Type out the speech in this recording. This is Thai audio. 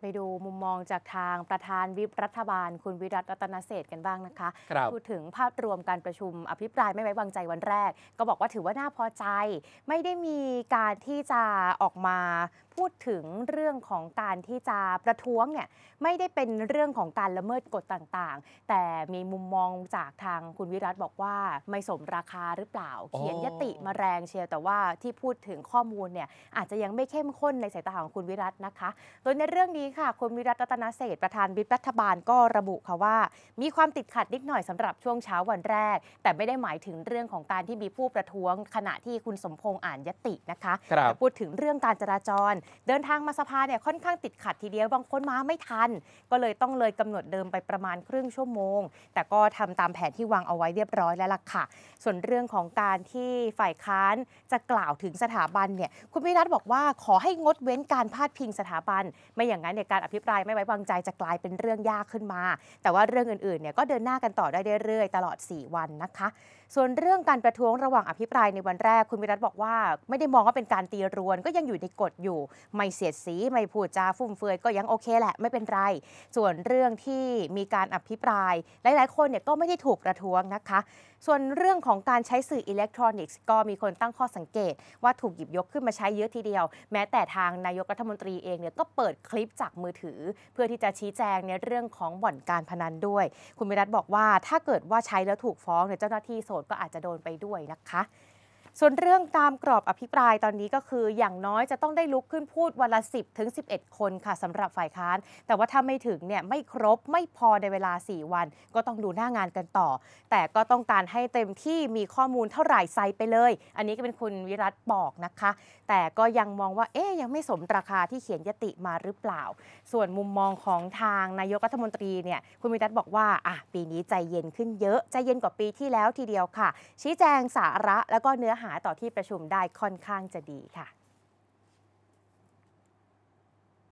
ไปดูมุมมองจากทางประธานวิปรัฐบาล คุณวิรัตรัตนเศษกันบ้างนะคะ พูดถึงภาพรวมการประชุม อภิปรายไม่ไว้วางใจวันแรก ก็บอกว่าถือว่าน่าพอใจ ไม่ได้มีการที่จะออกมาพูดถึงเรื่องของการที่จะประท้วงเนี่ยไม่ได้เป็นเรื่องของการละเมิดกฎต่างๆ แต่มีมุมมองจากทางคุณวิรัตบอกว่าไม่สมราคาหรือเปล่าเขียนยติมาแรงเชียวแต่ว่าที่พูดถึงข้อมูลเนี่ยอาจจะยังไม่เข้มข้นในสายตาของคุณวิรัตนะคะ โดยในเรื่องนี้ค่ะคุณวิรัตรัตนเศษประธานวิปรัฐบาลก็ระบุค่ะว่า มีความติดขัดนิดหน่อยสำหรับช่วงเช้าวันแรก แต่ไม่ได้หมายถึงเรื่องของการที่มีผู้ประท้วง ขณะที่คุณสมพงษ์อ่านยตินะคะแต่พูดถึงเรื่องการจราจร เดินทางมาสภาเนี่ยค่อนข้างติดขัดทีเดียวบางคนมาไม่ทัน ก็เลยต้องเลยกำหนดเดิมไปประมาณครึ่งชั่วโมง แต่ก็ทำตามแผนที่วางเอาไว้เรียบร้อยแล้วล่ะค่ะ ส่วนเรื่องของการที่ฝ่ายค้านจะกล่าวถึงสถาบันเนี่ย คุณวิรัตบอกว่าขอให้งดเว้นการพาดพิงสถาบัน ไม่อย่างนั้นในการอภิปรายไม่ไว้วางใจจะกลายเป็นเรื่องยากขึ้นมา แต่ว่าเรื่องอื่นๆเนี่ยก็เดินหน้ากันต่อได้เรื่อยๆตลอด 4 วันนะคะ ส่วนเรื่องการประท้วงระหว่างอภิปรายในวันแรกคุณวิรัตบอกว่า ไม่ได้มองว่าเป็นการตีรวน ก็ยังอยู่ในกฎอยู่ไม่เสียดสีไม่พูดจาฟุ่มเฟือยก็ยังโอเคแหละไม่เป็นไร ส่วนเรื่องที่มีการอภิปรายหลายๆคนเนี่ยก็ไม่ได้ถูกประท้วงนะคะ ส่วนเรื่องของการใช้สื่ออิเล็กทรอนิกส์ ก็มีคนตั้งข้อสังเกตว่าถูกหยิบยกขึ้นมาใช้เยอะทีเดียว แม้แต่ทางนายกรัฐมนตรีเองเนี่ยก็เปิดคลิปจาากมือถือเพื่อที่จะชี้แจงในเรื่องของบ่อนการพนันด้วย คุณมิรัตบอกว่าถ้าเกิดว่าใช้แล้วถูกฟ้องเนี่ยเจ้าหน้าที่โสดก็อาจจะโดนไปด้วยนะคะส่วนเรื่องตามกรอบอภิปรายตอนนี้ก็คืออย่างน้อยจะต้องได้ลุกขึ้นพูดวันละ10ถึง11 คนค่ะสำหรับฝ่ายค้าน แต่ว่าถ้าไม่ถึงเนี่ยไม่ครบไม่พอในเวลา 4 วัน ก็ต้องดูหน้างานกันต่อ แต่ก็ต้องการให้เต็มที่มีข้อมูลเท่าไหร่ใส่ไปเลย อันนี้ก็เป็นคุณวิรัตบอกนะคะ แต่ก็ยังมองว่าเอ๊ยยังไม่สมราคาที่เขียนยติมาหรือเปล่า ส่วนมุมมองของทางนายกรัฐมนตรีเนี่ยคุณวิรัตบอกว่าอ่ะปีนี้ใจเย็นขึ้นเยอะใจเย็นกว่าปีที่แล้วทีเดียวค่ะ ชี้แจงสาระแล้วก็เนื้อหาต่อที่ประชุมได้ค่อนข้างจะดีค่ะ